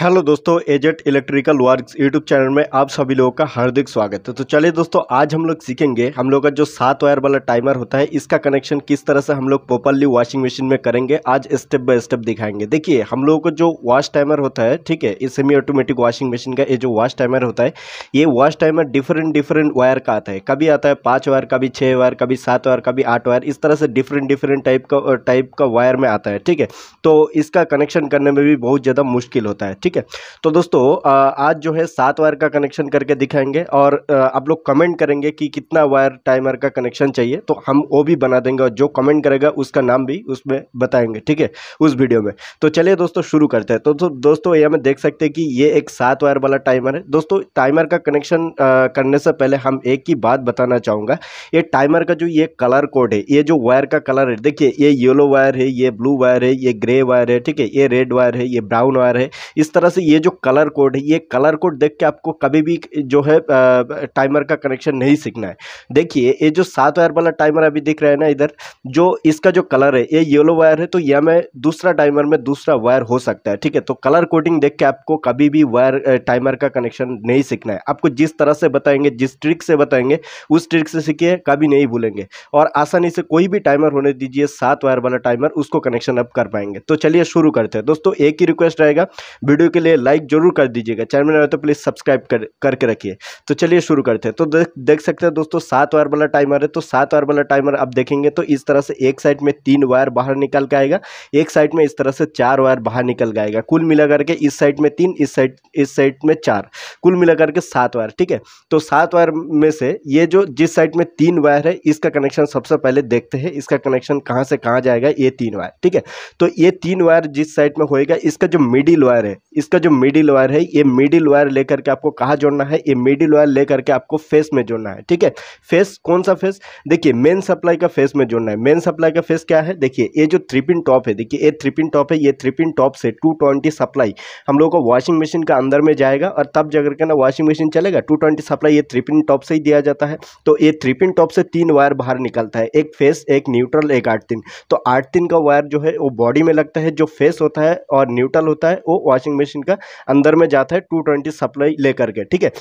hello दोस्तों एजेट electrical works YouTube channel में आप सभी लोगों का हार्दिक स्वागत है तो चलिए दोस्तों आज हम लोग सीखेंगे हम लोग का जो सात वायर वाला टाइमर होता है इसका कनेक्शन किस तरह से हम लोग प्रॉपरली वॉशिंग मशीन में करेंगे आज स्टेप बाय स्टेप दिखाएंगे देखिए हम लोगों को जो वॉश टाइमर होता है ठीक है इस सेमी ऑटोमेटिक वॉशिंग मशीन का ये जो वॉश टाइमर होता है ये wash timer different different wire का आता है कभी आता है पाँच वायर कभी छः वायर कभी सात वायर कभी आठ वायर इस तरह से डिफरेंट डिफरेंट टाइप का टाइप का वायर में आता है ठीक है तो इसका कनेक्शन करने में भी बहुत ज़्यादा मुश्किल होता है ठीक है तो दोस्तों आज जो है सात वायर का कनेक्शन करके दिखाएंगे और आप लोग कमेंट करेंगे कि कितना वायर टाइमर का कनेक्शन चाहिए तो हम वो भी बना देंगे और जो कमेंट करेगा उसका नाम भी उसमें बताएंगे ठीक है उस वीडियो में तो चलिए दोस्तों शुरू करते हैं तो, दोस्तों ये हमें देख सकते हैं कि ये एक सात वायर वाला टाइमर है दोस्तों टाइमर का कनेक्शन करने से पहले हम एक ही बात बताना चाहूँगा ये टाइमर का जो ये कलर कोड है ये जो वायर का कलर है देखिए ये येलो वायर है ये ब्लू वायर है ये ग्रे वायर है ठीक है ये रेड वायर है ये ब्राउन वायर है इस तरह से ये जो कलर कोड है ये कलर कोड देख के आपको कभी भी जो है टाइमर का कनेक्शन नहीं सीखना है देखिए ये जो सात वायर वाला टाइमर अभी दिख रहा है ना इधर जो इसका जो कलर है ये येलो वायर है तो यह में दूसरा टाइमर में दूसरा वायर हो सकता है ठीक है तो कलर कोडिंग देख के आपको कभी भी वायर टाइमर का कनेक्शन नहीं सीखना है आपको जिस तरह से बताएंगे जिस ट्रिक से बताएंगे उस ट्रिक से सीखिए कभी नहीं भूलेंगे और आसानी से कोई भी टाइमर होने दीजिए सात वायर वाला टाइमर उसको कनेक्शन अप कर पाएंगे तो चलिए शुरू करते हैं दोस्तों एक ही रिक्वेस्ट रहेगा वीडियो वीडियो के लिए लाइक जरूर कर दीजिएगा चैनल में तो प्लीज़ सब्सक्राइब कर करके रखिए तो चलिए शुरू करते हैं तो देख देख सकते हैं दोस्तों सात वायर वाला टाइमर है तो सात वायर वाला टाइमर आप देखेंगे तो इस तरह से एक साइड में तीन वायर बाहर निकल के आएगा एक साइड में इस तरह से चार वायर बाहर निकल के आएगा कुल मिला करके इस साइड में तीन इस साइड इस साइड में चार कुल मिला करके सात वायर ठीक है तो सात वायर में से ये जो जिस साइड में तीन वायर है इसका कनेक्शन सबसे पहले देखते हैं इसका कनेक्शन कहाँ से कहाँ जाएगा ये तीन वायर ठीक है तो ये तीन वायर जिस साइड में होएगा इसका जो मिडिल वायर है इसका जो मिडिल वायर है ये मिडिल वायर लेकर के आपको कहाँ जोड़ना है ये मिडिल वायर लेकर के आपको फेस में जोड़ना है ठीक है फेस कौन सा फेस देखिए मेन सप्लाई का फेस में जोड़ना है मेन सप्लाई का फेस क्या है देखिए ये जो थ्रीपिन टॉप है देखिए ये थ्रीपिन टॉप है ये थ्रीपिन टॉप से टू सप्लाई हम लोग को वॉशिंग मशीन का अंदर में जाएगा और तब जगह के ना वॉशिंग मशीन चलेगा टू ट्वेंटी सप्लाई ये थ्रीपिन टॉप से ही दिया जाता है तो ये थ्रीपिन टॉप से तीन वायर बाहर निकलता है एक फेस एक न्यूट्रल एक आठ तीन तो आठ तीन का वायर जो है वो बॉडी में लगता है जो फेस होता है और न्यूट्रल होता है वो वॉशिंग मशीन का अंदर में जाता है टू ट्वेंटी सप्लाई लेकर के ठीक है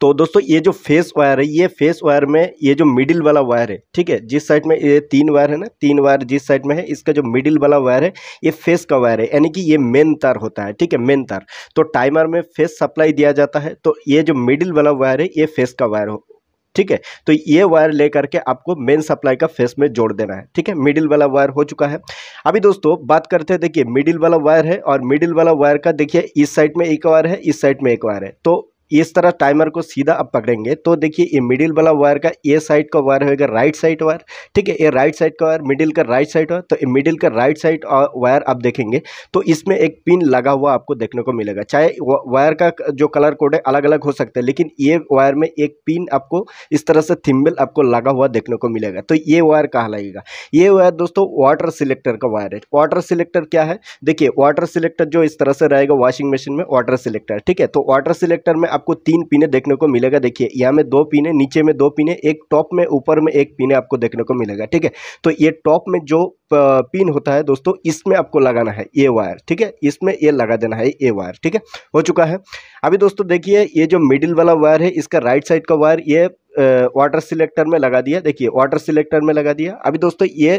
तो दोस्तों ये जो फेस वायर है ये फेस वायर में ये जो मिडिल वाला वायर है ठीक है जिस साइड में ये तीन वायर है ना तीन वायर जिस साइड में है इसका जो मिडिल वाला वायर है ये फेस का वायर है यानी कि ये मेन तार होता है ठीक है मेन तार तो टाइमर में फेस सप्लाई दिया जाता है तो ये जो मिडिल वाला वायर है ये फेस का वायर ठीक है तो ये वायर लेकर के आपको मेन सप्लाई का फेस में जोड़ देना है ठीक है मिडिल वाला वायर हो चुका है अभी दोस्तों बात करते हैं देखिए मिडिल वाला वायर है और मिडिल वाला वायर का देखिए इस साइड में एक वायर है इस साइड में एक वायर है तो इस तरह टाइमर को सीधा आप पकड़ेंगे तो देखिए ये मिडिल वाला वायर का ए साइड का वायर होगा राइट साइड वायर ठीक है ये राइट साइड का वायर मिडिल का राइट साइड वायर तो ये मिडिल का राइट साइड वायर आप देखेंगे तो इसमें एक पिन लगा हुआ आपको देखने को मिलेगा चाहे वायर का जो कलर कोड है अलग अलग हो सकता है लेकिन ये वायर में एक पिन आपको इस तरह से थिम्बल आपको लगा हुआ देखने को मिलेगा तो ये वायर कहाँ लगेगा ये वायर दोस्तों वाटर सिलेक्टर का वायर है वाटर सिलेक्टर क्या है देखिए वाटर सिलेक्टर जो इस तरह से रहेगा वॉशिंग मशीन में वाटर सिलेक्टर ठीक है तो वाटर सिलेक्टर में आपको तीन पीने देखने को मिलेगा देखिए यहाँ में दो पीने नीचे में दो पीने एक टॉप में ऊपर में एक पीने आपको देखने को मिलेगा ठीक है तो ये टॉप में जो पिन होता है दोस्तों इसमें आपको लगाना है ए वायर ठीक है इसमें ये लगा देना है ए वायर ठीक है हो चुका है अभी दोस्तों देखिए ये जो मिडिल वाला वायर है इसका राइट साइड का वायर ये वाटर सिलेक्टर में लगा दिया देखिए वाटर सिलेक्टर में लगा दिया अभी दोस्तों ये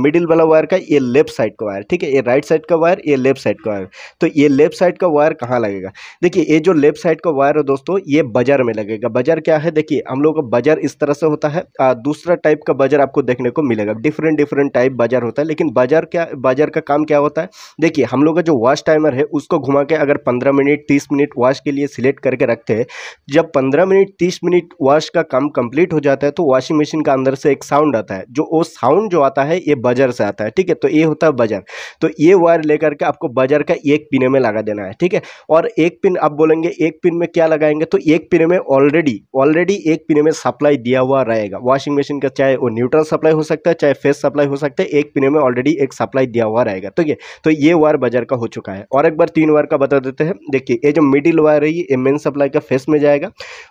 मिडिल वाला वायर का ये लेफ्ट साइड का वायर ठीक है ये राइट साइड का वायर ये लेफ्ट साइड का वायर तो ये लेफ्ट साइड का वायर कहाँ लगेगा देखिए ये जो लेफ्ट साइड का वायर है दोस्तों ये बजर में लगेगा बजर क्या है देखिए हम लोग का बजर इस तरह से होता है आ, दूसरा टाइप का बजर आपको देखने को मिलेगा डिफरेंट डिफरेंट टाइप बजर होता है लेकिन बजर क्या बजर का काम क्या होता है देखिए हम लोग का जो वॉश टाइमर है उसको घुमा के अगर पंद्रह मिनट तीस मिनट वॉश के लिए सिलेक्ट करके रखते हैं जब पंद्रह मिनट तीस मिनट वॉश का काम कंप्लीट हो जाता है तो वॉशिंग मशीन का अंदर से एक साउंड आता है जो वो साउंड जो आता है ये बजर से आता है ठीक है तो ये होता है बजर तो ये वायर लेकर के आपको बजर का एक पिने में लगा देना है ठीक है और एक पिन आप बोलेंगे एक पिन में क्या लगाएंगे तो एक पिने में ऑलरेडी ऑलरेडी एक पिने में सप्लाई दिया हुआ रहेगा वॉशिंग मशीन का चाहे वो न्यूट्रल सप्लाई हो सकता है चाहे फेस सप्लाई हो सकता है एक पिने में ऑलरेडी एक सप्लाई दिया हुआ रहेगा ठीक है तो ये वायर बजर का हो चुका है और एक बार तीन वायर का बता देते हैं देखिए ये जो मिडिल वायर है ये मेन सप्लाई का फेस में जाएगा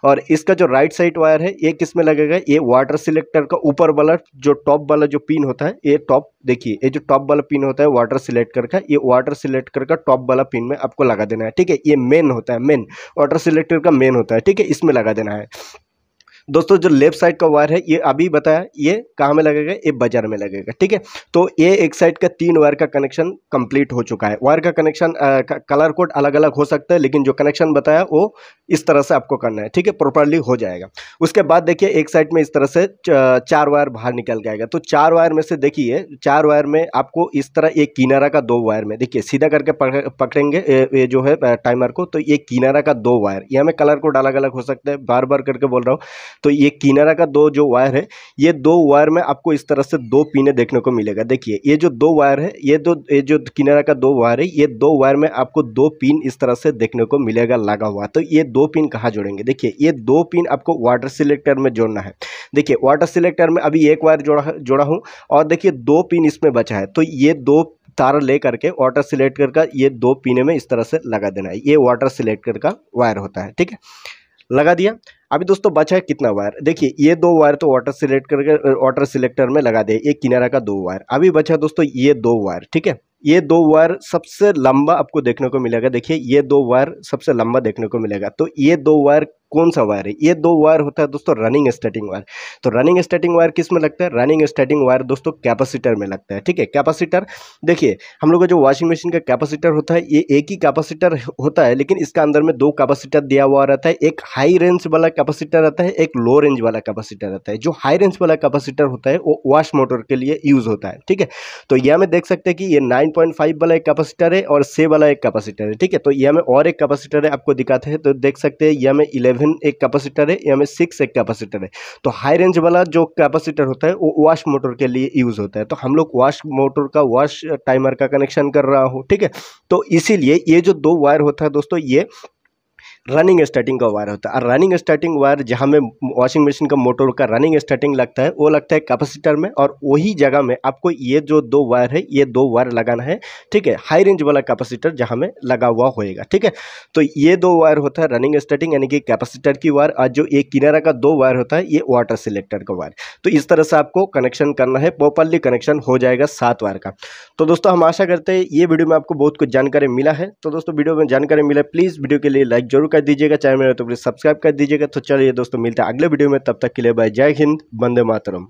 और इसका जो राइट साइड वायर है है ये किस में लगेगा ये वाटर सिलेक्टर का ऊपर वाला जो टॉप वाला जो पिन होता है ये टॉप देखिए ये जो टॉप वाला पिन होता है वाटर सिलेक्टर का ये वाटर सिलेक्टर का टॉप वाला पिन में आपको लगा देना है ठीक है ये मेन होता है मेन वाटर सिलेक्टर का मेन होता है ठीक है इसमें लगा देना है दोस्तों जो लेफ्ट साइड का वायर है ये अभी बताया ये कहाँ में लगेगा ये बाजार में लगेगा ठीक है तो ये एक साइड का तीन वायर का कनेक्शन कंप्लीट हो चुका है वायर का कनेक्शन कलर कोड अलग अलग हो सकता है लेकिन जो कनेक्शन बताया वो इस तरह से आपको करना है ठीक है प्रॉपरली हो जाएगा उसके बाद देखिए एक साइड में इस तरह से चार वायर बाहर निकल जाएगा तो चार वायर में से देखिए चार वायर में आपको इस तरह एक किनारा का दो वायर में देखिए सीधा करके पकड़ेंगे ये जो है टाइमर को तो ये किनारा का दो वायर यह में कलर कोड अलग अलग हो सकता है बार बार करके बोल रहा हूँ तो ये किनारा का दो जो वायर है ये दो वायर में आपको इस तरह से दो पीने देखने को मिलेगा देखिए ये जो दो वायर है ये दो ये जो किनारा का दो वायर है ये दो वायर में आपको दो पिन इस तरह से देखने को मिलेगा लगा हुआ तो ये दो पिन कहाँ जोड़ेंगे देखिए ये दो पिन आपको वाटर सिलेक्टर में जोड़ना है देखिए वाटर सिलेक्टर में अभी एक वायर जोड़ा जोड़ा हूँ और देखिए दो पिन इसमें बचा है तो ये दो तार ले करके वाटर सिलेक्टर का ये दो पीने में इस तरह से लगा देना है ये वाटर सिलेक्टर का वायर होता है ठीक है लगा दिया अभी दोस्तों बचा है कितना वायर देखिए ये दो वायर तो वाटर सिलेक्ट करके वाटर सिलेक्टर में लगा दे एक किनारा का दो वायर अभी बचा दोस्तों ये दो वायर ठीक है ये दो वायर सबसे लंबा आपको देखने को मिलेगा देखिए ये दो वायर सबसे लंबा देखने को मिलेगा तो ये दो वायर कौन सा वायर है ये दो वायर होता है दोस्तों रनिंग स्टार्टिंग वायर तो रनिंग स्टार्टिंग वायर किस में लगता है रनिंग स्टार्टिंग वायर दोस्तों कैपेसिटर में लगता है ठीक है कैपेसिटर देखिए हम लोग का जो वॉशिंग मशीन का कैपेसिटर होता है ये एक ही कैपेसिटर होता है लेकिन इसका अंदर में दो कैपेसिटर दिया हुआ रहता है एक हाई रेंज वाला कैपेसिटर रहता है एक लो रेंज वाला कैपेसिटर रहता है जो हाई रेंज वाला कैपेसिटर होता है वो वॉश मोटर के लिए यूज होता है ठीक है तो यह में देख सकते हैं कि ये 9.5 वाला एक कैपेसिटर है और से वाला एक कैपेसिटर है ठीक है तो यह में और एक कैपेसिटर है आपको दिखाते हैं तो देख सकते हैं यह में इलेवन सेवन एक कैपेसिटर है या में सिक्स एक कैपेसिटर है तो हाई रेंज वाला जो कैपेसिटर होता है वो वॉश मोटर के लिए यूज़ होता है तो हम लोग वॉश मोटर का वॉश टाइमर का कनेक्शन कर रहा हूँ ठीक है तो इसीलिए ये जो दो वायर होता है दोस्तों ये रनिंग स्टार्टिंग का वायर होता है और रनिंग स्टार्टिंग वायर जहाँ में वॉशिंग मशीन का मोटर का रनिंग स्टार्टिंग लगता है वो लगता है कैपेसिटर में और वही जगह में आपको ये जो दो वायर है ये दो वायर लगाना है ठीक है हाई रेंज वाला कैपेसिटर जहाँ में लगा हुआ होएगा ठीक है तो ये दो वायर होता है रनिंग स्टार्टिंग यानी कि कैपेसिटर की वायर और जो एक किनारा का दो वायर होता है ये वाटर सिलेक्टर का वायर तो इस तरह से आपको कनेक्शन करना है प्रॉपरली कनेक्शन हो जाएगा सात वायर का तो दोस्तों हम आशा करते हैं ये वीडियो में आपको बहुत कुछ जानकारी मिला है तो दोस्तों वीडियो में जानकारी मिला प्लीज़ वीडियो के लिए लाइक जरूर कर दीजिएगा चैनल में तो प्लीज़ सब्सक्राइब कर दीजिएगा तो चलिए दोस्तों मिलते हैं अगले वीडियो में तब तक के लिए बाय जय हिंद बंदे मातरम